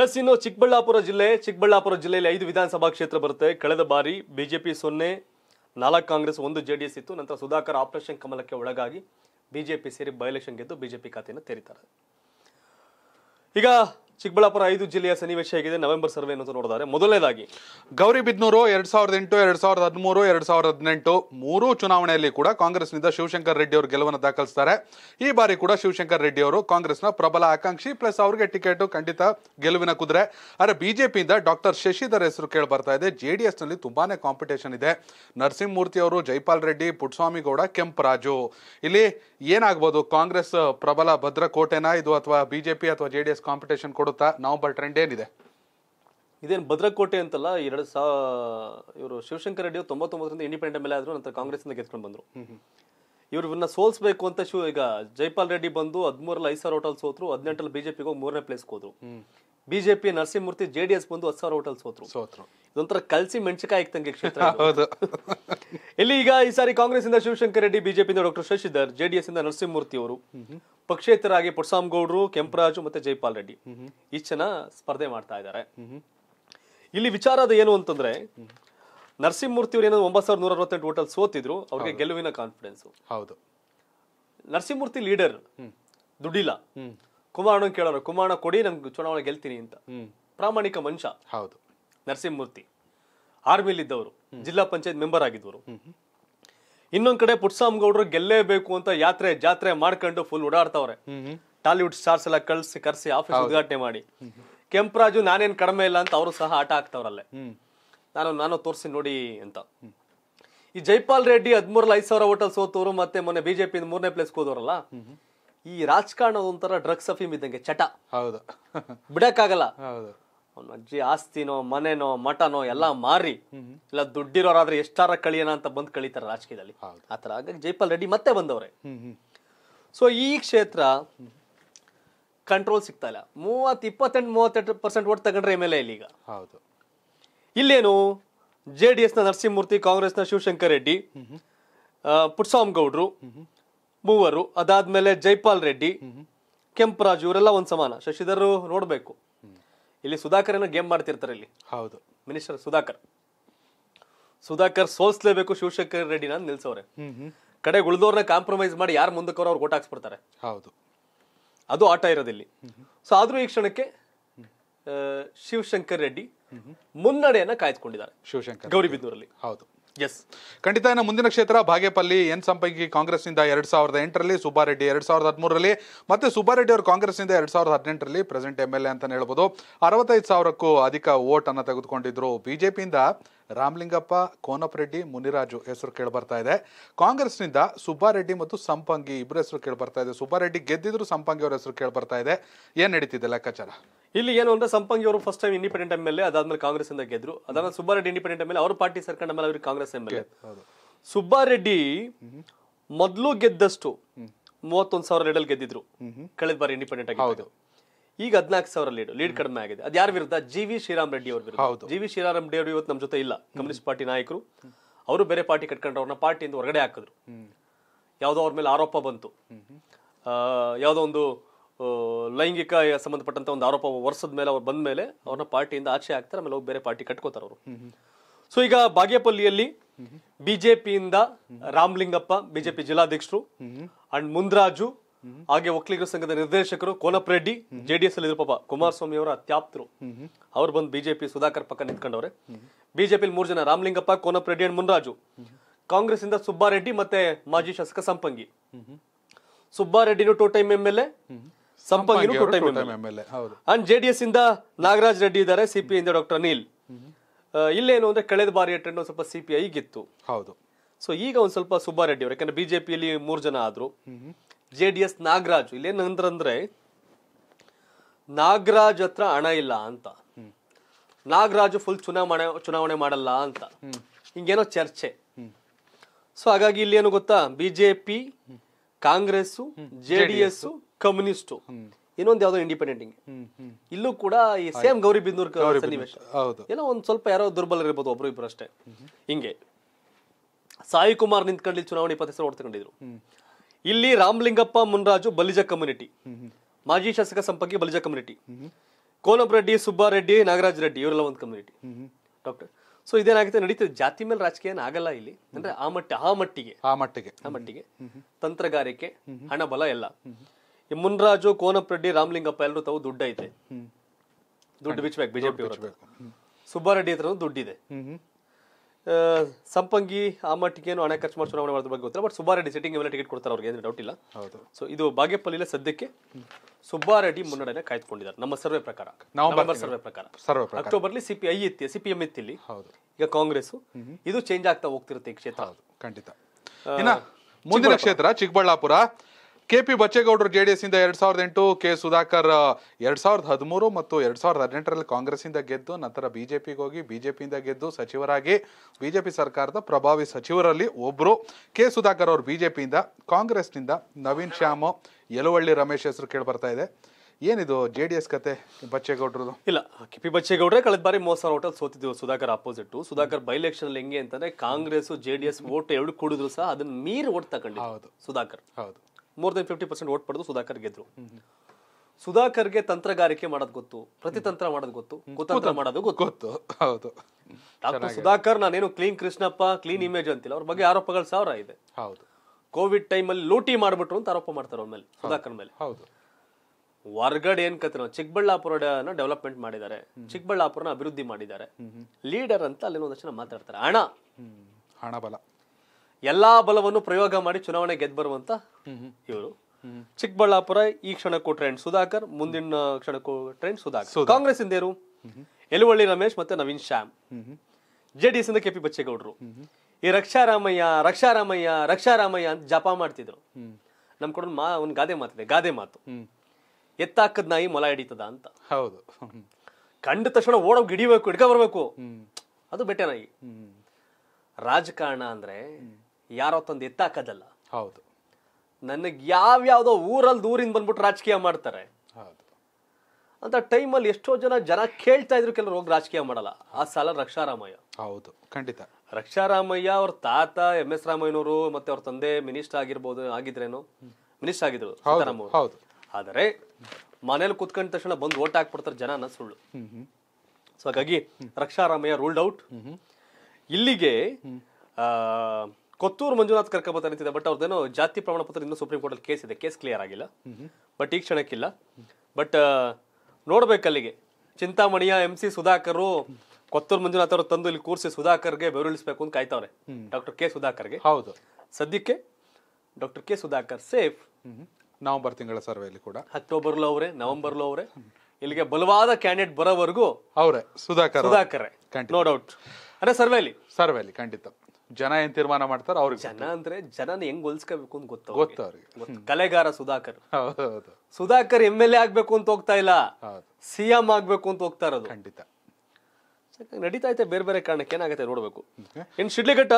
S ಇನ್ನು ಚಿಕ್ಕಬಳ್ಳಾಪುರ ಜಿಲ್ಲೆ ಚಿಕ್ಕಬಳ್ಳಾಪುರ ಜಿಲ್ಲೆಯಲ್ಲಿ ಐದು ವಿಧಾನಸಭಾ ಕ್ಷೇತ್ರ ಬರುತ್ತೆ ಕಳೆದ ಬಾರಿ ಬಿಜೆಪಿ ಸೊನ್ನೆ ನಾಲ್ಕು ಕಾಂಗ್ರೆಸ್ ಒಂದು ಜೆ ಡಿ ಎಸ್ ಇತ್ತು ನಂತರ ಸುಧಾಕರ್ ಆಪರೇಷನ್ ಕಮಲಕ್ಕೆ ಒಳಗಾಗಿ ಬಿಜೆಪಿ ಸೇರಿ ಬೈ ಎಲೆಕ್ಷನ್ ಗೆದ್ದು ಬಿಜೆಪಿ ಖಾತೆಯನ್ನು ತೆರೀತಾರೆ ಈಗ ಚಿಕ್ಕಬಳ್ಳಾಪುರ 5 ಜಿಲ್ಲೆಯ ಸನಿವೇಶವಾಗಿದೆ ನವೆಂಬರ್ ಸರ್ವೆ ಅನ್ನುತ ನೋಡಿದರೆ ಮೊದಲೇ ದಾಗಿ ಗೌರಿ ಬಿದನೂರು 2008 2013 2018 ಮೂರು ಚುನಾವಣೆಯಲ್ಲಿ ಕೂಡ ಕಾಂಗ್ರೆಸ್ ನಿಂದ ಶಿವಶಂಕರ್ ರೆಡ್ಡಿ ಅವರು ಗೆಲುವನ್ನ ದಾಖಲಿಸುತ್ತಾರೆ ಈ ಬಾರಿ ಕೂಡ ಶಿವಶಂಕರ್ ರೆಡ್ಡಿ ಅವರು ಕಾಂಗ್ರೆಸ್ ನ ಪ್ರಬಲ ಆಕಾಂಕ್ಷಿ ಪ್ಲಸ್ ಅವರಿಗೆ ಟಿಕೆಟ್ ಖಂಡಿತ ಗೆಲುವಿನ ಕುದ್ರೆ ಅರೆ ಬಿಜೆಪಿ ಿಂದ ಡಾಕ್ಟರ್ ಶಶಿಧರ ಹೆಸರು ಕೇಳಿ ಬರ್ತಾ ಇದೆ ಜೆಡಿಎಸ್ ನಲ್ಲಿ ತುಂಬಾನೇ ಕಾಂಪಿಟೇಷನ್ ಇದೆ ನರಸಿಂಹ ಮೂರ್ತಿ ಅವರು ಜಯಪಾಲ್ ರೆಡ್ಡಿ ಪುಟ್ಸ್ವಾಮಿ ಗೌಡ ಕೆಂಪುರಾಜು ಇಲ್ಲಿ ಏನಾಗಬಹುದು ಕಾಂಗ್ರೆಸ್ ಪ್ರಬಲ ಭದ್ರ ಕೋಟೆನಾ ಇದು ಅಥವಾ ಬಿಜೆಪಿ ಅಥವಾ ಜೆಡಿಎಸ್ ಕಾಂಪಿಟೇಷನ್ ಕೊಡುತ್ತಾ ನವಂಬರ್ ಟ್ರೆಂಡ್ ಏನಿದೆ ಇದೇನು ಭದ್ರಕೋಟೆ ಅಂತಲ್ಲ ಎರಡು ಸಾ ಇವರು ಶಿವಶಂಕರ ರೆಡ್ಡಿ ತೊಂಬತ್ತೊಂಬತ್ತರಿಂದ ಇಂಡಿಪೆಂಡೆಂಟ್ ಮೇಲೆ ಆದ್ರು ನಂತರ ಕಾಂಗ್ರೆಸ್ನಿಂದ ಗೆದ್ಕೊಂಡು ಬಂದರು ಇವ್ರನ್ನ ಸೋಲ್ಸ್ಬೇಕು ಅಂತ ಶಿವ ಈಗ ಜೈಪಾಲ್ ರೆಡ್ಡಿ ಬಂದು ಹದಿಮೂರಲ್ಲಿ ಐದು ಸಾವಿರ ಹೋಟೆಲ್ ಹೋದ್ರು ಹದಿನೆಂಟರಲ್ಲಿ ಬಿಜೆಪಿಗೆ ಹೋಗಿ ಮೂರನೇ ಪ್ಲೇಸ್ ಹೋದ್ರು BJP Narasimhamurthy J D S ಬಂದು ಹತ್ತು ಸಾವಿರ ಹೋಟೆಲ್ ಹೋದ್ರು ಇದೊಂಥರ ಕಲಸಿ ಮೆಣಸಿಕಾಯಿ ತಂಗೆ ಕ್ಷೇತ್ರ ಇಲ್ಲಿ ಈಗ ಈ ಸಾರಿ ಕಾಂಗ್ರೆಸ್ ಇಂದ ಶಿವಶಂಕರ್ ರೆಡ್ಡಿ ಬಿಜೆಪಿಯಿಂದ ಡಾಕ್ಟರ್ ಶಶಿಧರ್ ಜೆಡಿಎಸ್ ಇಂದ ನರಸಿಂಹಮೂರ್ತಿ ಅವರು ಪಕ್ಷೇತರಾಗಿ ಗೌಡ್ರು ಕೆಂಪರಾಜು ಮತ್ತೆ ಜೈಪಾಲ್ ರೆಡ್ಡಿ ಈಚನ ಸ್ಪರ್ಧೆ ಮಾಡ್ತಾ ಇದ್ದಾರೆ ಇಲ್ಲಿ ವಿಚಾರ ಅದು ಏನು ಅಂತಂದ್ರೆ ನರಸಿಂಹಮೂರ್ತಿ ಅವರು ಏನೋ ಒಂಬತ್ತು ಸಾವಿರದ ನೂರ ಅರವತ್ತೆಂಟು ಓಟಲ್ ಸೋತಿದ್ರು ಅವ್ರಿಗೆ ಗೆಲುವಿನ ಕಾನ್ಫಿಡೆನ್ಸ್ ಹೌದು ನರಸಿಂಹಮೂರ್ತಿ ಲೀಡರ್ ದುಡ್ಡಿಲ್ಲ ಕುಮಾರಣ್ಣ ಕೇಳೋರು ಕುಮಾರಣ ಕೊಡಿ ನನ್ಗೆ ಚುನಾವಣೆ ಗೆಲ್ತೀನಿ ಅಂತ ಪ್ರಾಮಾಣಿಕ ಮನುಷ್ಯ ಹೌದು ನರಸಿಂಹಮೂರ್ತಿ ಇದ್ದವರು ಜಿಲ್ಲಾ ಪಂಚಾಯತ್ ಮೆಂಬರ್ ಆಗಿದ್ದವರು ಇನ್ನೊಂದ್ ಕಡೆ ಪುಟ್ಸಾಮ್ ಗೌಡ್ರು ಗೆಲ್ಲೇಬೇಕು ಅಂತ ಯಾತ್ರೆ ಜಾತ್ರೆ ಮಾಡ್ಕೊಂಡು ಫುಲ್ ಓಡಾಡ್ತಾವ್ರೆ ಟಾಲಿವುಡ್ ಸ್ಟಾರ್ಸ್ ಎಲ್ಲ ಕಳ್ಸಿ ಕರ್ಸಿ ಆಫೀಸ್ ಉದ್ಘಾಟನೆ ಮಾಡಿ ಕೆಂಪರಾಜು ನಾನೇನ್ ಕಡಿಮೆ ಇಲ್ಲ ಅಂತ ಅವರು ಸಹ ಆಟ ಆಗ್ತಾವ್ರಲ್ಲೇ ನಾನು ನಾನು ತೋರಿಸಿ ನೋಡಿ ಅಂತ ಈ ಜೈಪಾಲ್ ರೆಡ್ಡಿ ಹದಿಮೂರಲ್ಲಿ ಐದ್ ಸಾವಿರ ಹೋಟೆಲ್ ಸೋತವ್ರು ಮತ್ತೆ ಮೊನ್ನೆ ಬಿಜೆಪಿ ಮೂರನೇ ಪ್ಲೇಸ್ ಹೋದವರಲ್ಲ ಈ ರಾಜಕಾರಣ ಒಂಥರ ಡ್ರಗ್ಸ್ ಅಫೀಮ್ ಇದ್ದಂಗೆ ಚಟ ಹೌದು ಬಿಡಕ್ಕಾಗಲ್ಲ ಅವ್ನ ಅಜ್ಜಿ ಆಸ್ತಿನೋ ಮನೆನೋ ಮಠನೋ ಎಲ್ಲ ಮಾರಿ ಇಲ್ಲ ದುಡ್ಡಿರೋರಾದ್ರೆ ಎಷ್ಟಾರ ಕಳಿಯೋಣ ಅಂತ ಬಂದು ಕಳೀತಾರೆ ರಾಜಕೀಯದಲ್ಲಿ ಆ ಥರ ಹಾಗಾಗಿ ಜೈಪಾಲ್ ರೆಡ್ಡಿ ಮತ್ತೆ ಬಂದವ್ರೆ ಸೊ ಈ ಕ್ಷೇತ್ರ ಕಂಟ್ರೋಲ್ ಸಿಗ್ತಾ ಇಲ್ಲ ಮೂವತ್ತು ಇಪ್ಪತ್ತೆಂಟು ಮೂವತ್ತೆಂಟು ಪರ್ಸೆಂಟ್ ಓಟ್ ತಗೊಂಡ್ರೆ ಎಮ್ ಎಲ್ ಎ ಇಲ್ಲಿಗ ಹೌದು ಇಲ್ಲೇನು ಜೆ ಡಿ ಎಸ್ನ ನರಸಿಂಹಮೂರ್ತಿ ಕಾಂಗ್ರೆಸ್ನ ಶಿವಶಂಕರ್ ರೆಡ್ಡಿ ಗೌಡ್ರು ಮೂವರು ಅದಾದ್ಮೇಲೆ ಜೈಪಾಲ್ ರೆಡ್ಡಿ ಕೆಂಪರಾಜು ಇವರೆಲ್ಲ ಒಂದು ಸಮಾನ ಶಶಿಧರ್ ನೋಡಬೇಕು ಇಲ್ಲಿ ಸುಧಾಕರ್ ಏನೋ ಗೇಮ್ ಮಾಡ್ತಿರ್ತಾರೆ ಇಲ್ಲಿ ಹೌದು ಮಿನಿಸ್ಟರ್ ಸುಧಾಕರ್ ಸುಧಾಕರ್ ಸೋಲ್ಸ್ಲೇಬೇಕು ಶಿವಶಂಕರ್ ರೆಡ್ಡಿನ ನಿಲ್ಸವ್ರೆ ಕಡೆ ಉಳಿದವ್ರನ್ನ ಕಾಂಪ್ರಮೈಸ್ ಮಾಡಿ ಯಾರು ಮುಂದಕ್ಕೆ ಅವ್ರು ಓಟ್ ಹಾಕ್ಸ್ಬಿಡ್ತಾರೆ ಹೌದು ಅದು ಆಟ ಇರೋದಿಲ್ಲಿ ಸೊ ಆದ್ರೂ ಈ ಕ್ಷಣಕ್ಕೆ ಶಿವಶಂಕರ್ ರೆಡ್ಡಿ ಮುನ್ನಡೆಯನ್ನ ಕಾಯ್ದುಕೊಂಡಿದ್ದಾರೆ ಶಿವಶಂಕರ್ ಗೌರಿಬಿದ್ದೂರಲ್ಲಿ ಹೌದು ಎಸ್ ಖಂಡಿತ ಇನ್ನು ಮುಂದಿನ ಕ್ಷೇತ್ರ ಭಾಗೇಪಲ್ಲಿ ಎನ್ ಸಂಪಂಗಿ ಕಾಂಗ್ರೆಸ್ನಿಂದ ಎರಡು ಸಾವಿರದ ಎಂಟರಲ್ಲಿ ಸುಬ್ಬಾರೆಡ್ಡಿ ಎರಡು ಸಾವಿರದ ಹದಿಮೂರರಲ್ಲಿ ಮತ್ತೆ ಸುಬ್ಬಾರೆಡ್ಡಿ ಅವರು ಕಾಂಗ್ರೆಸ್ನಿಂದ ಎರಡು ಸಾವಿರದ ಹದಿನೆಂಟರಲ್ಲಿ ಪ್ರೆಸೆಂಟ್ ಎಮ್ ಎಲ್ ಎ ಅಂತಲೇ ಹೇಳ್ಬೋದು ಅರವತ್ತೈದು ಸಾವಿರಕ್ಕೂ ಅಧಿಕ ಓಟನ್ನು ತೆಗೆದುಕೊಂಡಿದ್ರು ಬಿಜೆಪಿಯಿಂದ ರಾಮಲಿಂಗಪ್ಪ ಕೋನಪರೆಡ್ಡಿ ಮುನಿರಾಜು ಹೆಸರು ಕೇಳಿಬರ್ತಾ ಇದೆ ಕಾಂಗ್ರೆಸ್ನಿಂದ ಸುಬ್ಬಾರೆಡ್ಡಿ ಮತ್ತು ಸಂಪಂಗಿ ಇಬ್ಬರ ಹೆಸರು ಕೇಳಿಬರ್ತಾ ಇದೆ ಸುಬ್ಬಾರೆಡ್ಡಿ ಗೆದ್ದಿದ್ರು ಸಂಪಂಗಿ ಅವರ ಹೆಸರು ಕೇಳಿಬರ್ತಾ ಇದೆ ಏನು ನಡೀತಿದೆ ಲೆಕ್ಕಾಚಾರ ಇಲ್ಲಿ ಏನು ಅಂದ್ರೆ ಸಂಪಂಗಿ ಅವರು first time independent M L A ಅದಾದ್ಮೇಲೆ ಕಾಂಗ್ರೆಸ್ ಇಂದ ಗೆದ್ರು ಅದಾದ್ಮೇಲೆ ಸುಬ್ಬಾರೆಡ್ಡಿ ಇಂಡಿಪೆಂಡೆಂಟ್ ಎಂ ಎಲ್ ಅವ್ರ ಪಾರ್ಟಿ ಸರ್ಕಾರ ಮೇಲೆ ಅವ್ರಿಗೆ Congress M L A Subbareddy ಮೊದಲು ಗೆದ್ದಷ್ಟು ಮೂವತ್ತೊಂದು ಸಾವಿರ ಎರಡಲ್ಲಿ ಗೆದ್ದಿದ್ರು ಕಳೆದ ಬಾರಿ ಇಂಡಿಪೆಂಡೆಂಟ್ ಆಗಿ ಹೌದು ಈಗ ಹದಿನಾಲ್ಕು ಸಾವಿರ ಲೀಡ್ ಲೀಡ್ ಕಡಿಮೆ ಆಗಿದೆ ಅದು ಯಾರ ವಿರುದ್ಧ ಜಿ ವಿ ಶ್ರೀರಾಮ್ ರೆಡ್ಡಿ ಅವ್ರ ವಿರುದ್ಧ ಜಿ ವಿ ಶ್ರೀರಾಮ್ ರೆಡ್ಡಿ ಅವರು ಇವತ್ತು ನಮ್ಮ ಜೊತೆ ಇಲ್ಲ ಕಮ್ಯುನಿಸ್ಟ್ ಪಾರ್ಟಿ ನಾಯಕರು ಅವರು ಬೇರೆ ಪಾರ್ಟಿ ಕಟ್ಕೊಂಡು ಅವ್ರನ್ನ ಪಾರ್ಟಿಯಿಂದ ಹೊರಗಡೆ ಹಾಕಿದ್ರು ಯಾವ್ದೋ ಅವ್ರ ಮೇಲೆ ಆರೋಪ ಬಂತು ಯಾವುದೋ ಒಂದು ಲೈಂಗಿಕ ಸಂಬಂಧಪಟ್ಟಂತ ಒಂದು ಆರೋಪ ವರ್ಷದ ಮೇಲೆ ಅವ್ರು ಬಂದ ಮೇಲೆ ಅವ್ರನ್ನ ಪಾರ್ಟಿಯಿಂದ ಆಚೆ ಹಾಕ್ತಾರೆ ಆಮೇಲೆ ಬೇರೆ ಪಾರ್ಟಿ ಕಟ್ಕೋತಾರೆ ಅವರು ಸೊ ಈಗ ಬಾಗೇಪಲ್ಲಿಯಲ್ಲಿ ಬಿಜೆಪಿಯಿಂದ ರಾಮಲಿಂಗಪ್ಪ ಬಿಜೆಪಿ ಜಿಲ್ಲಾಧ್ಯಕ್ಷರು ಅಂಡ್ ಮುಂದ್ರಾಜು ಹಾಗೆ ಒಕ್ಕಲಿಗರ ಸಂಘದ ನಿರ್ದೇಶಕರು ಕೋನಪ್ಪ ರೆಡ್ಡಿ ಜೆಡಿಎಸ್ ಅಲ್ಲಿ ಪಾಪ ಕುಮಾರಸ್ವಾಮಿ ಅವರ ಅತ್ಯಾಪ್ತರು ಅವ್ರು ಬಂದು ಬಿಜೆಪಿ ಸುಧಾಕರ್ ಪಕ್ಕ ನಿಂತ್ಕೊಂಡವ್ರೆ ಬಿಜೆಪಿ ಮೂರ್ ಜನ ರಾಮಲಿಂಗಪ್ಪ ಕೋನಪ್ಪ ರೆಡ್ಡಿ ಅಂಡ್ ಮುನ್ರಾಜು ಕಾಂಗ್ರೆಸ್ ಇಂದ ಸುಬ್ಬಾರೆಡ್ಡಿ ಮತ್ತೆ ಮಾಜಿ ಶಾಸಕ ಸಂಪಂಗಿ ಸುಬ್ಬಾರೆಡ್ಡಿನು two time M L A Sampangi time and JDS ಇಂದ ನಾಗರಾಜ್ ರೆಡ್ಡಿ ಇದ್ದಾರೆ ಸಿಪಿಐ ಇಂದ ಡಾಕ್ಟರ್ ಅನಿಲ್ ಇಲ್ಲೇನು ಅಂದ್ರೆ ಕಳೆದ ಬಾರಿ ಟ್ರೆಂಡ್ ಸ್ವಲ್ಪ ಸಿಪಿಐ ಗಿತ್ತು ಹೌದು ಸೊ ಈಗ ಒಂದ್ ಸ್ವಲ್ಪ ಸುಬ್ಬಾರೆಡ್ಡಿ ಅವರು ಯಾಕಂದ್ರೆ ಬಿಜೆಪಿಯಲ್ಲಿ ಮೂರ್ ಜನ ಆದ್ರು ಜೆ ಡಿ ಎಸ್ ನಾಗರಾಜು ಇಲ್ಲೇನಂದ್ರಂದ್ರೆ ನಾಗರಾಜ್ ಹತ್ರ ಹಣ ಇಲ್ಲ ಅಂತ ನಾಗರಾಜು ಫುಲ್ ಚುನಾವಣೆ ಚುನಾವಣೆ ಮಾಡಲ್ಲ ಅಂತ ಹಿಂಗೇನೋ ಚರ್ಚೆ ಸೊ ಹಾಗಾಗಿ ಇಲ್ಲಿ ಏನು ಗೊತ್ತಾ BJP Congress J D S communist ಇನ್ನೊಂದು ಯಾವ್ದೋ ಇಂಡಿಪೆಂಡೆಂಟ್ ಇಲ್ಲೂ ಕೂಡ ಈ ಸೇಮ್ ಗೌರಿ ಬಿಂದೂರ್ ಸನ್ನಿವೇಶ ಏನೋ ಒಂದ್ ಸ್ವಲ್ಪ ಯಾರೋ ದುರ್ಬಲ ಇರ್ಬೋದು ಒಬ್ರು ಇಬ್ರು ಅಷ್ಟೇ ಹಿಂಗೆ ಸಾಯಿ ಕುಮಾರ್ ನಿಂತ್ಕೊಂಡು ಚುನಾವಣೆ ಇಪ್ಪತ್ತು ಓಡ್ತಕೊಂಡಿದ್ರು ಇಲ್ಲಿ ರಾಮಲಿಂಗಪ್ಪ ಮುನ್ರಾಜು ಬಲಿಜ ಕಮ್ಯುನಿಟಿ ಮಾಜಿ ಶಾಸಕ ಸಂಪರ್ಕಿ ಬಲಿಜ ಕಮ್ಯುನಿಟಿ ಕೋನಪ್ರೆಡ್ಡಿ ಸುಬ್ಬಾರೆಡ್ಡಿ ನಾಗರಾಜ್ ರೆಡ್ಡಿ ಇವರೆಲ್ಲ ಒಂದು ಕಮ್ಯುನಿಟಿ ಡಾಕ್ಟರ್ ಸೊ ಇದೇನಾಗುತ್ತೆ ನಡೀತದೆ ಜಾತಿ ಮೇಲೆ ರಾಜಕೀಯ ಆಗಲ್ಲ ಇಲ್ಲಿ ಅಂದ್ರೆ ಆ ಮಟ್ಟ ಆ ಮಟ್ಟಿಗೆ ಆ ಮಟ್ಟಿಗೆ ಆ ಮಟ್ಟಿಗೆ ತಂತ್ರಗಾರಿಕೆ ಹಣ ಬಲ ಎಲ್ಲ ಈ ಮುನ್ರಾಜು ಕೋನಪ್ರೆಡ್ಡಿ ರಾಮಲಿಂಗಪ್ಪ ಎಲ್ಲರೂ ತಾವು ದುಡ್ಡ ಐತೆ ದುಡ್ಡು ಬಿಚ್ಚಬೇಕು ಬಿಜೆಪಿ ಸುಬ್ಬಾರೆಡ್ಡಿ ಹತ್ರ ದುಡ್ಡಿದೆ ಸಂಪಂಗಿ ಆ ಮಟ್ಟಿಗೆ ಹಣ ಖರ್ಚು ಮಾಡಿ ಚುನಾವಣೆ ಮಾಡೋದ್ರ ಬಗ್ಗೆ ಗೊತ್ತಿಲ್ಲ ಬಟ್ ಸುಬ್ಬಾರೆಡ್ಡಿ ಸಿಟ್ಟಿಂಗ್ ಎಲ್ಲ ಟಿಕೆಟ್ ಕೊಡ್ತಾರೆ ಅವ್ರಿಗೆ ಏನು ಡೌಟ್ ಇಲ್ಲ ಹೌದು ಸೊ ಇದು ಬಾಗೇಪಲ್ಲಿಲ್ಲ ಸದ್ಯಕ್ಕೆ ಸುಬ್ಬಾರೆಡ್ಡಿ ಮುನ್ನಡೆನ ಕಾಯ್ದುಕೊಂಡಿದ್ದಾರೆ ನಮ್ಮ ಸರ್ವೆ ಪ್ರಕಾರ ನವೆಂಬರ್ ಸರ್ವೆ ಪ್ರಕಾರ ಸರ್ವೆ ಅಕ್ಟೋಬರ್ಲಿ ಸಿಪಿಐ ಇತ್ತಿ ಸಿಪಿಎಂ ಇತ್ತಿಲ್ಲಿ ಹೌದು ಈಗ ಕಾಂಗ್ರೆಸ್ ಇದು ಚೇಂಜ್ ಆಗ್ತಾ ಹೋಗ್ತಿರುತ್ತೆ ಈ ಕ್ಷೇತ್ರ ಖಂಡಿತ ಮುಂದಿನ ಕ್ಷೇತ್ರ ಚಿಕ್ಕಬಳ್ಳಾಪುರ ಕೆ ಪಿ ಬಚ್ಚೇಗೌಡರು ಇಂದ ಎರಡ್ ಸಾವಿರದ ಎಂಟು ಕೆ ಸುಧಾಕರ್ ಎರಡ್ ಸಾವಿರದ ಹದಿಮೂರು ಮತ್ತು ಎರಡ್ ಸಾವಿರದ ಹದಿನೆಂಟರಲ್ಲಿ ಇಂದ ಗೆದ್ದು ನಂತರ ಬಿಜೆಪಿಗೆ ಹೋಗಿ ಬಿಜೆಪಿಯಿಂದ ಗೆದ್ದು ಸಚಿವರಾಗಿ ಬಿಜೆಪಿ ಸರ್ಕಾರದ ಪ್ರಭಾವಿ ಸಚಿವರಲ್ಲಿ ಒಬ್ಬರು ಕೆ ಸುಧಾಕರ್ ಅವರು ಬಿಜೆಪಿಯಿಂದ ಕಾಂಗ್ರೆಸ್ನಿಂದ ನವೀನ್ ಶ್ಯಾಮ್ ಯಲುವಳ್ಳಿ ರಮೇಶ್ ಹೆಸರು ಕೇಳಿ ಬರ್ತಾ ಇದೆ ಏನಿದು ಜೆ ಡಿ ಎಸ್ ಕತೆ ಬಚ್ಚೇಗೌಡರದು ಇಲ್ಲ ಪಿ ಬಚ್ಚೇಗೌಡ್ರೆ ಕಳೆದ ಬಾರಿ ಮೂವತ್ ಸಾವಿರ ಓಟಲ್ ಸೋತಿದ್ದೆವು Sudhakar opposite Sudhakar by election ಹೆಂಗೆ ಅಂತಂದ್ರೆ ಕಾಂಗ್ರೆಸ್ ಜೆಡಿಎಸ್ ಓಟ್ ಎರಡು ಕೂಡಿದ್ರು ಸಹ ಅದನ್ನ ಮೀರಿ ಓಟ್ ತಗೊಂಡು ಹೌದು ಸುಧಾಕರ್ ಹೌದು more than fifty percent vote ಪಡೆದು ಸುಧಾಕರ್ ಗೆದ್ರು ಗೆ ತಂತ್ರಗಾರಿಕೆ ಮಾಡೋದು ಗೊತ್ತು ಪ್ರತಿ ತಂತ್ರ ಮಾಡೋದು ಗೊತ್ತು ಕುತಂತ್ರ ಮಾಡೋದು ಗೊತ್ತು ಹೌದು ಡಾಕ್ಟರ್ ಸುಧಾಕರ್ ನಾನೇನು ಕ್ಲೀನ್ ಕೃಷ್ಣಪ್ಪ ಕ್ಲೀನ್ ಇಮೇಜ್ ಅಂತಿಲ್ಲ ಅವ್ರ ಬಗ್ಗೆ ಆರೋಪಗಳು ಸಾವಿರ ಇದೆ ಹೌದು ಕೋವಿಡ್ ಟೈಮ್ ಅಲ್ಲಿ ಲೂಟಿ ಮಾಡ್ಬಿಟ್ರು ಅಂತ ಆರೋಪ ಮಾಡ್ತಾರೆ ಅವ್ರ ಮೇಲೆ ಸುಧಾಕರ್ ಮೇಲೆ ಹೌದು ಹೊರ್ಗಡೆ ಏನ್ ಕತೆ ಚಿಕ್ಕಬಳ್ಳಾಪುರನ ಡೆವಲಪ್ಮೆಂಟ್ ಮಾಡಿದ್ದಾರೆ ಚಿಕ್ಕಬಳ್ಳಾಪುರನ ಅಭಿವೃದ್ಧಿ ಮಾಡಿದ್ದಾರೆ ಲೀಡರ್ ಅಂತ ಅಲ್ಲಿ ಒಂದಷ್ಟು ಮಾತಾಡ್ತಾರೆ ಹಣ ಹಣ ಬಲ ಎಲ್ಲಾ ಬಲವನ್ನು ಪ್ರಯೋಗ ಮಾಡಿ ಚುನಾವಣೆ ಗೆದ್ದು ಬರುವಂತ ಇವರು ಚಿಕ್ಕಬಳ್ಳಾಪುರ ಈ ಕ್ಷಣಕ್ಕೂ ಟ್ರೆಂಡ್ ಸುಧಾಕರ್ ಮುಂದಿನ ಕ್ಷಣಕ್ಕೂ ಟ್ರೆಂಡ್ ಸುಧಾಕರ್ ಕಾಂಗ್ರೆಸ್ ಇಂದೇರು ಎಲುವಳ್ಳಿ ರಮೇಶ್ ಮತ್ತೆ ನವೀನ್ ಶ್ಯಾಮ್ ಜೆಡಿಎಸ್ ಇಂದ ಕೆಪಿ ಬಚ್ಚೇಗೌಡರು ಈ ರಕ್ಷಾರಾಮಯ್ಯ ರಕ್ಷಾರಾಮಯ್ಯ ರಕ್ಷಾರಾಮಯ್ಯ ಅಂತ ಜಪ ಮಾಡ್ತಿದ್ರು ನಮ್ ಕೂಡ ಮಾ ಒಂದ್ ಗಾದೆ ಮಾತಿದೆ ಗಾದೆ ಮಾತು ಎತ್ತಾಕದ್ ನಾಯಿ ಮೊಲ ಹಿಡಿತದ ಅಂತ ಹೌದು ಕಂಡ ತಕ್ಷಣ ಓಡೋಗಿ ಹಿಡಿಬೇಕು ಹಿಡ್ಕೊ ಬರ್ಬೇಕು ಅದು ಬೆಟ್ಟ ನಾಯಿ ರಾಜಕಾರಣ ಅಂದ್ರೆ ಯಾರೋ ತಂದು ಎತ್ತಾಕೋದಲ್ಲ ಹೌದು ನನಗೆ ಯಾವ್ಯಾವುದೋ ಊರಲ್ಲಿ ದೂರಿಂದ ಬಂದ್ಬಿಟ್ಟು ರಾಜಕೀಯ ಮಾಡ್ತಾರೆ ಹೌದು ಅಂತ ಟೈಮಲ್ಲಿ ಎಷ್ಟೋ ಜನ ಜನ ಕೇಳ್ತಾ ಇದ್ರು ಕೆಲವರು ಹೋಗಿ ರಾಜಕೀಯ ಮಾಡಲ್ಲ ಆ ಸಾಲ ರಕ್ಷಾರಾಮಯ್ಯ ಹೌದು ಖಂಡಿತ ರಕ್ಷಾರಾಮಯ್ಯ ಅವ್ರ ತಾತ ಎಂ ಎಸ್ ರಾಮಯ್ಯನವರು ಮತ್ತೆ ಅವ್ರ ತಂದೆ ಮಿನಿಸ್ಟರ್ ಆಗಿರ್ಬೋದು ಆಗಿದ್ರೇನು ಮಿನಿಸ್ಟರ್ ಆಗಿದ್ರು ಹೌದು ಆದರೆ ಮನೇಲಿ ಕುತ್ಕೊಂಡ ತಕ್ಷಣ ಬಂದು ಓಟ್ ಹಾಕ್ಬಿಡ್ತಾರೆ ಜನ ಸುಳ್ಳು ಸೊ ಹಾಗಾಗಿ ರಕ್ಷಾರಾಮಯ್ಯ ರೂಲ್ಡ್ ಔಟ್ ಇಲ್ಲಿಗೆ ಕೊತ್ತೂರು ಮಂಜುನಾಥ್ ಕರ್ಕೊಂಬತ್ತ ನಿಂತಿದೆ ಬಟ್ ಅವ್ರದ್ದೇನೋ ಜಾತಿ ಪ್ರಮಾಣ ಪತ್ರ ಇನ್ನೂ ಸುಪ್ರೀಂ ಅಲ್ಲಿ ಕೇಸ್ ಇದೆ ಕೇಸ್ ಕ್ಲಿಯರ್ ಆಗಿಲ್ಲ ಬಟ್ ಈ ಕ್ಷಣಕ್ಕಿಲ್ಲ ಬಟ್ ನೋಡ್ಬೇಕು ಅಲ್ಲಿಗೆ ಚಿಂತಾಮಣಿಯ ಎಂ ಸಿ ಸುಧಾಕರ್ ಕೊತ್ತೂರು ಮಂಜುನಾಥ್ ಅವರು ತಂದು ಇಲ್ಲಿ ಕೂರಿಸಿ ಸುಧಾಕರ್ಗೆ ಬೆರಳಿಸಬೇಕು ಅಂತ ಕಾಯ್ತಾವ್ರೆ ಡಾಕ್ಟರ್ ಕೆ ಸುಧಾಕರ್ಗೆ ಹೌದು ಸದ್ಯಕ್ಕೆ doctor K Sudhakar safe November ತಿಂಗಳ ಸರ್ವೆಯಲ್ಲಿ ಕೂಡ ಅವ್ರೆ ಅವರೇ ಲೋ ಅವರೇ ಇಲ್ಲಿಗೆ ಬಲವಾದ ಕ್ಯಾಂಡಿಡೇಟ್ ಬರೋವರೆಗೂ ಅವರೇ ಸುಧಾಕರ್ ಸುಧಾಕರ್ ನೋ ಡೌಟ್ ಅದೇ ಸರ್ವೆಯಲ್ಲಿ ಸರ್ವೆಯಲ್ಲಿ ಖಂಡಿತ ಜನ ಏನ್ ತೀರ್ಮಾನ ಮಾಡ್ತಾರೆ ಅವ್ರಿಗೆ ಜನ ಅಂದ್ರೆ ಜನನ ಹೆಂಗ್ ಹೊಲ್ಸ್ಕೋಬೇಕು ಅಂತ ಗೊತ್ತ ಗೊತ್ತ ಕಲೆಗಾರ Sudhakar Sudhakar M L A ಆಗ್ಬೇಕು ಅಂತ ಹೋಗ್ತಾ ಇಲ್ಲ ಸಿಎಂ ಆಗ್ಬೇಕು ಅಂತ ಹೋಗ್ತಾ ಇರೋದು ಖಂಡಿತ ನಡೀತಾ ಐತೆ ಬೇರೆ ಬೇರೆ ಕಾರಣಕ್ಕೆ ಏನಾಗುತ್ತೆ ನೋಡ್ಬೇಕು ಇನ್ ಶಿಡ್ಲಿಘಟ್ಟ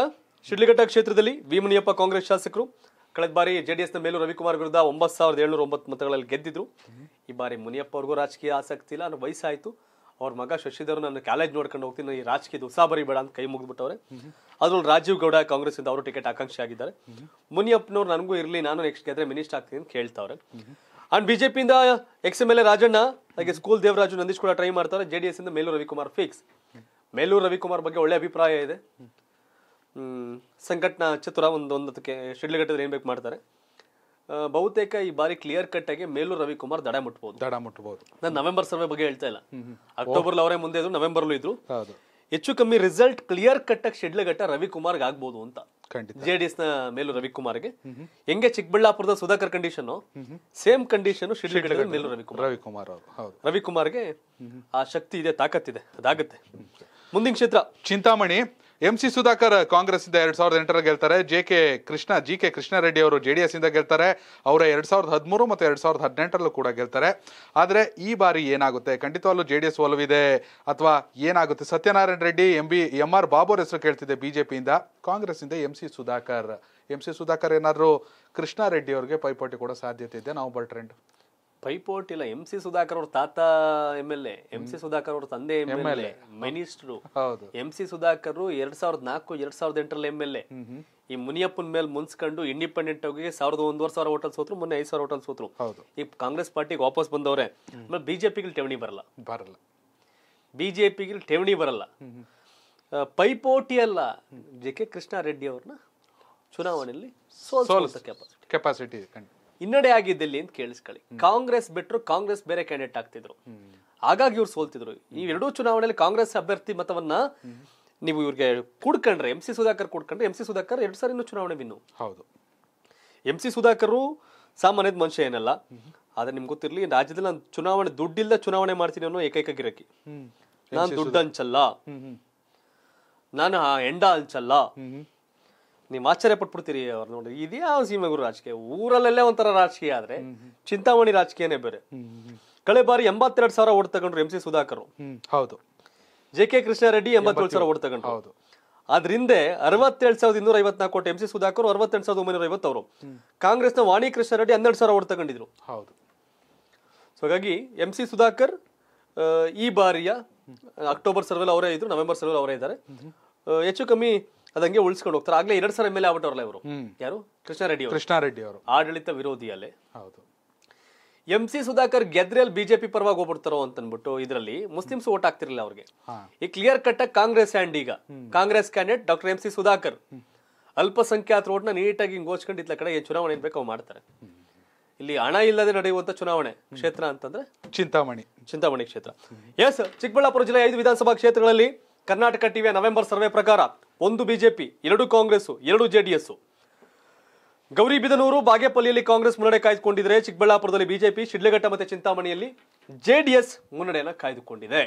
ಶಿಡ್ಲಿಘಟ್ಟ ಕ್ಷೇತ್ರದಲ್ಲಿ ವಿಮನಿಯಪ್ಪ ಕಾಂಗ್ರೆಸ್ ಶಾಸಕರು ಕಳೆದ ಬಾರಿ ಜೆಡಿಎಸ್ ನ ಮೇಲೂ ರವಿಕುಮಾರ್ ವಿರುದ್ಧ ಒಂಬತ್ತು ಸಾವಿರದ ಏಳ್ನೂರ ಒಂಬತ್ತು ಮತಗಳಲ್ಲಿ ಗೆದ್ದಿದ್ರು ಈ ಬಾರಿ ಮುನಿಯಪ್ಪ ಅವ್ರಿಗೂ ರಾಜಕೀಯ ಆಸಕ್ತಿ ಇಲ್ಲ ವಯಸ್ಸಾಯ್ತು ಅವ್ರ ಮಗ ಶಶಿಧರ್ ನನ್ನ ಕಾಲೇಜ್ ನೋಡ್ಕೊಂಡು ಹೋಗ್ತೀನಿ ಈ ರಾಜಕೀಯದ ಉತ್ಸಾಹ ಬರಿಬೇಡ ಅಂತ ಕೈ ಮುಗಿದ್ಬಿಟ್ಟವ್ರೆ ಅದ್ರಲ್ಲಿ ರಾಜೀವ್ ಗೌಡ ಕಾಂಗ್ರೆಸ್ ಇಂದ ಅವರು ಟಿಕೆಟ್ ಆಕಾಂಕ್ಷಿ ಆಗಿದ್ದಾರೆ ಮುನಿಯಪ್ಪನವ್ರು ನನಗೂ ಇರಲಿ ನಾನು ನೆಕ್ಸ್ಟ್ ಗೆದ್ರೆ ಮಿನಿಸ್ಟರ್ ಆಗ್ತೀನಿ ಅಂತ ಕೇಳ್ತಾವ್ರೆ ಅಂಡ್ ಬಿಜೆಪಿಯಿಂದ ex M L A Rajanna ಹಾಗೆ ಸ್ಕೂಲ್ ದೇವರಾಜು ನಂದೀಶ್ ಕೂಡ ಟ್ರೈ ಮಾಡ್ತಾರೆ ಜೆ ಡಿ ಎಸ್ ಇಂದ ಮೇಲೂರು ರವಿಕುಮಾರ್ ಫಿಕ್ಸ್ ಮೇಲೂರು ರವಿಕುಮಾರ್ ಬಗ್ಗೆ ಒಳ್ಳೆ ಅಭಿಪ್ರಾಯ ಇದೆ ಸಂಕಟ್ನ ಚತುರ ಒಂದೊಂದಕ್ಕೆ ಒಂದಕ್ಕೆ ಏನ್ ಬೇಕು ಮಾಡ್ತಾರೆ ಬಹುತೇಕ ಈ ಬಾರಿ ಕ್ಲಿಯರ್ ಕಟ್ ಆಗಿ ಮೇಲೂ ರವಿಕುಮಾರ್ ದಡ ಮುಟ್ಬಹುದು ದಡ ಮುಟ್ಬಹುದು ನಾನು ನವೆಂಬರ್ ಸರ್ವೆ ಬಗ್ಗೆ ಹೇಳ್ತಾ ಇಲ್ಲ ಅಕ್ಟೋಬರ್ ಅವರೇ ಮುಂದೆ ಇದ್ರು ನವೆಂಬರ್ಲೂ ಇದ್ರು ಹೆಚ್ಚು ಕಮ್ಮಿ ರಿಸಲ್ಟ್ ಕ್ಲಿಯರ್ ಕಟ್ ಆಗಿ ಘಟ್ಟ ರವಿಕುಮಾರ್ಗೆ ಆಗ್ಬಹುದು ಅಂತ ಜೆ ಡಿ ಎಸ್ ನ ಮೇಲೂ ರವಿಕುಮಾರ್ಗೆ ಹೆಂಗೆ ಚಿಕ್ಕಬಳ್ಳಾಪುರದ ಸುಧಾಕರ್ ಕಂಡೀಷನ್ ಸೇಮ್ ಕಂಡೀಷನ್ ಶಿಡ್ಲಘಟ್ಟದ ಮೇಲೂ ರವಿಕುಮಾರ್ ರವಿಕುಮಾರ್ ಗೆ ಆ ಶಕ್ತಿ ಇದೆ ತಾಕತ್ತಿದೆ ಅದಾಗತ್ತೆ ಮುಂದಿನ ಕ್ಷೇತ್ರ ಚಿಂತಾಮಣಿ ಎಂ ಸಿ ಸುಧಾಕರ್ ಕಾಂಗ್ರೆಸ್ ಇಂದ ಎರಡ್ ಸಾವಿರದ ಎಂಟರ ಗೆಲ್ತಾರೆ J K Krishna G K Reddy ಅವರು ಜೆ ಡಿ ಎಸ್ ಇಂದ ಗೆಲ್ತಾರೆ ಅವರ ಎರಡ್ ಸಾವಿರದ ಹದಿಮೂರು ಮತ್ತು ಎರಡ್ ಸಾವಿರದ ಹದಿನೆಂಟರಲ್ಲೂ ಕೂಡ ಗೆಲ್ತಾರೆ ಆದರೆ ಈ ಬಾರಿ ಏನಾಗುತ್ತೆ ಖಂಡಿತವಾಗ್ಲೂ ಜೆ ಡಿ ಎಸ್ ಒಲವಿದೆ ಅಥವಾ ಏನಾಗುತ್ತೆ Satyanarayana Reddy M B M R ಬಾಬೋರ್ ಹೆಸರು ಕೇಳ್ತಿದೆ ಬಿಜೆಪಿಯಿಂದ ಕಾಂಗ್ರೆಸ್ ಇಂದ M C Sudhakar M C Sudhakar ಏನಾದರೂ ರೆಡ್ಡಿ ಅವರಿಗೆ ಪೈಪೋಟಿ ಕೊಡೋ ಸಾಧ್ಯತೆ ಇದೆ ನಾವು ಬರ್ಟ್ರೆಂಡ್ ಟ್ರೆಂಡ್ ಪೈಪೋಟಿ ಇಲ್ಲ ಎಂ ಸಿ ಸುಧಾಕರ್ ಅವ್ರ ತಾತ M L M C Sudhakar ಅವ್ರ ತಂದೆ M A minister M C Sudhakar ಎರಡ್ ಸಾವಿರದ ನಾಲ್ಕು ಎರಡ್ ಸಾವಿರದ ಎಂಟರಲ್ಲಿ ಎಂ ಎಲ್ ಎ ಈ ಮುನಿಯಪ್ಪನ ಮೇಲೆ ಮುನ್ಸ್ಕೊಂಡು ಇಂಡಿಪೆಂಡೆಂಟ್ ಆಗಿ ಸಾವಿರದ ಒಂದೂವರೆ ಸಾವಿರ ಹೋಟೆಲ್ ಸೋತ್ರು ಮೊನ್ನೆ ಐದು ಸಾವಿರ ಹೋಟೆಲ್ ಸೋತ್ರು ಈ ಕಾಂಗ್ರೆಸ್ ಪಾರ್ಟಿಗೆ ವಾಪಸ್ ಬಂದವ್ರೆ ಆಮೇಲೆ ಠೇವಣಿ ಬರಲ್ಲ ಬರಲ್ಲ ಬಿಜೆಪಿ ಠೇವಣಿ ಬರಲ್ಲ ಪೈಪೋಟಿ ಅಲ್ಲ ಜೆ ಕೆ ಕೃಷ್ಣಾರೆಡ್ಡಿ ಅವ್ರನ್ನ ಚುನಾವಣೆಯಲ್ಲಿ ಸೋಲಿಸುವಂತ ಕೆಪಾಸಿಟಿ ಕೆಪಾಸಿಟಿ ಹಿನ್ನಡೆ ಆಗಿದ್ದಲ್ಲಿ ಅಂತ ಕೇಳಿಸ್ಕೊಳ್ಳಿ ಕಾಂಗ್ರೆಸ್ ಬಿಟ್ಟರು ಕಾಂಗ್ರೆಸ್ ಬೇರೆ ಕ್ಯಾಂಡಿಡೇಟ್ ಆಗ್ತಿದ್ರು ಹಾಗಾಗಿ ಇವ್ರು ಸೋಲ್ತಿದ್ರು ಈ ಎರಡೂ ಚುನಾವಣೆಯಲ್ಲಿ ಕಾಂಗ್ರೆಸ್ ಅಭ್ಯರ್ಥಿ ಮತವನ್ನ ನೀವು ಇವ್ರಿಗೆ ಕೂಡ್ಕೊಂಡ್ರೆ ಎಂ ಸಿ ಸುಧಾಕರ್ ಕೂಡ್ಕೊಂಡ್ರೆ ಎಂ ಸಿ ಸುಧಾಕರ್ ಎರಡು ಸಾರಿ ಚುನಾವಣೆ ವಿನ್ನು ಹೌದು ಎಂ ಸಿ ಸುಧಾಕರ್ ಸಾಮಾನ್ಯದ ಮನುಷ್ಯ ಏನಲ್ಲ ಆದ್ರೆ ನಿಮ್ಗೆ ಗೊತ್ತಿರಲಿ ರಾಜ್ಯದಲ್ಲಿ ನಾನು ಚುನಾವಣೆ ದುಡ್ಡಿಲ್ಲ ಚುನಾವಣೆ ಮಾಡ್ತೀನಿ ಅನ್ನೋ ಏಕೈಕ ಗಿರಕಿ ನಾನು ದುಡ್ಡು ಹಂಚಲ್ಲ ನಾನು ಎಂಡ ಹಂಚಲ್ಲ ನೀವು ಆಶ್ಚರ್ಯ ಪಟ್ಬಿಡ್ತೀರಿ ಅವ್ರು ನೋಡಿ ಇದ್ಯಾವ ಗುರು ರಾಜಕೀಯ ಊರಲ್ಲೇ ಒಂಥರ ರಾಜಕೀಯ ಆದ್ರೆ ಚಿಂತಾಮಣಿ ರಾಜಕೀಯನೇ ಬೇರೆ ಕಳೆ ಬಾರಿ ಎಂಬತ್ತೆರಡು ಸಾವಿರ ಓಟ್ ತಗೊಂಡ್ರು ಎಂ ಸಿ ಸುಧಾಕರ್ ಹೌದು ಜೆ ಕೆ ರೆಡ್ಡಿ ಎಂಬತ್ತೇಳು ಸಾವಿರ ಓಟ್ ತಗೊಂಡ್ರು ಹೌದು ಅದರಿಂದ ಅರವತ್ತೆರಡು ಸಾವಿರದ ಇನ್ನೂರ ಐವತ್ನಾಲ್ಕು ಕೋಟಿ ಎಂ ಸಿ ಸುಧಾಕರ್ ಅರವತ್ತೆಂಟು ಸಾವಿರದ ಒಂಬೈನೂರ ಐವತ್ತವರು ಕಾಂಗ್ರೆಸ್ನ ವಾಣಿ ರೆಡ್ಡಿ ಹನ್ನೆರಡು ಸಾವಿರ ಓಟ್ ತಗೊಂಡಿದ್ರು ಹೌದು ಸೊ ಹಾಗಾಗಿ ಎಂ ಸಿ ಸುಧಾಕರ್ ಈ ಬಾರಿಯ ಅಕ್ಟೋಬರ್ ಸರ್ವೆಲ್ ಅವರೇ ಇದ್ರು ನವೆಂಬರ್ ಸರ್ವೆಲ್ ಅವರೇ ಇದ್ದಾರೆ ಹೆಚ್ಚು ಕಮ್ಮಿ ಅದಂಗೆ ಉಳಿಸ್ಕೊಂಡು ಹೋಗ್ತಾರೆ ಆಗ್ಲೇ ಎರಡ್ ಸಾವಿರ ಮೇಲೆ ಎಲ್ ಆಗ್ಬಿಟ್ಟವ್ರಲ್ಲ ಇವರು ಯಾರು ಕೃಷ್ಣಾರೆಡ್ಡಿ ಕೃಷ್ಣ ಕೃಷ್ಣಾರೆಡ್ಡಿ ಅವರು ಆಡಳಿತ ವಿರೋಧಿಯಲ್ಲೇ ಹೌದು ಎಂ ಸಿ ಸುಧಾಕರ್ ಗೆದ್ರೆಲ್ ಬಿಜೆಪಿ ಪರವಾಗಿ ಹೋಗ್ಬಿಡ್ತಾರೋ ಅಂತ ಅನ್ಬಿಟ್ಟು ಇದರಲ್ಲಿ ಮುಸ್ಲಿಮ್ಸ್ ಓಟ್ ಆಗ್ತಿರ್ಲಿಲ್ಲ ಅವ್ರಿಗೆ ಈ ಕ್ಲಿಯರ್ ಕಟ್ ಆಗಿ ಕಾಂಗ್ರೆಸ್ ಹ್ಯಾಂಡ್ ಈಗ Congress candidate doctor M C Sudhakar ಅಲ್ಪಸಂಖ್ಯಾತ ಓಟ್ನ ನೀಟಾಗಿ ಹಿಂಗ್ ಓಚ್ಕೊಂಡು ಇತ್ತ ಕಡೆ ಚುನಾವಣೆ ಏನ್ ಬೇಕು ಮಾಡ್ತಾರೆ ಇಲ್ಲಿ ಹಣ ಇಲ್ಲದೆ ನಡೆಯುವಂತ ಚುನಾವಣೆ ಕ್ಷೇತ್ರ ಅಂತಂದ್ರೆ ಚಿಂತಾಮಣಿ ಚಿಂತಾಮಣಿ ಕ್ಷೇತ್ರ ಎಸ್ ಚಿಕ್ಕಬಳ್ಳಾಪುರ ಜಿಲ್ಲೆ ಐದು ವಿಧಾನಸಭಾ ಕ್ಷೇತ್ರಗಳಲ್ಲಿ ಕರ್ನಾಟಕ ಟಿವಿ ನವೆಂಬರ್ ಸರ್ವೆ ಪ್ರಕಾರ ಒಂದು ಬಿಜೆಪಿ ಎರಡು ಕಾಂಗ್ರೆಸ್ ಎರಡು ಜೆಡಿಎಸ್ ಗೌರಿಬಿದನೂರು ಬಾಗೇಪಲ್ಲಿಯಲ್ಲಿ ಕಾಂಗ್ರೆಸ್ ಮುನ್ನಡೆ ಕಾಯ್ದುಕೊಂಡಿದ್ರೆ ಚಿಕ್ಕಬಳ್ಳಾಪುರದಲ್ಲಿ ಬಿಜೆಪಿ ಶಿಡ್ಲಘಟ್ಟ ಮತ್ತು ಚಿಂತಾಮಣಿಯಲ್ಲಿ ಜೆಡಿಎಸ್ ಮುನ್ನಡೆಯನ್ನು ಕಾಯ್ದುಕೊಂಡಿದೆ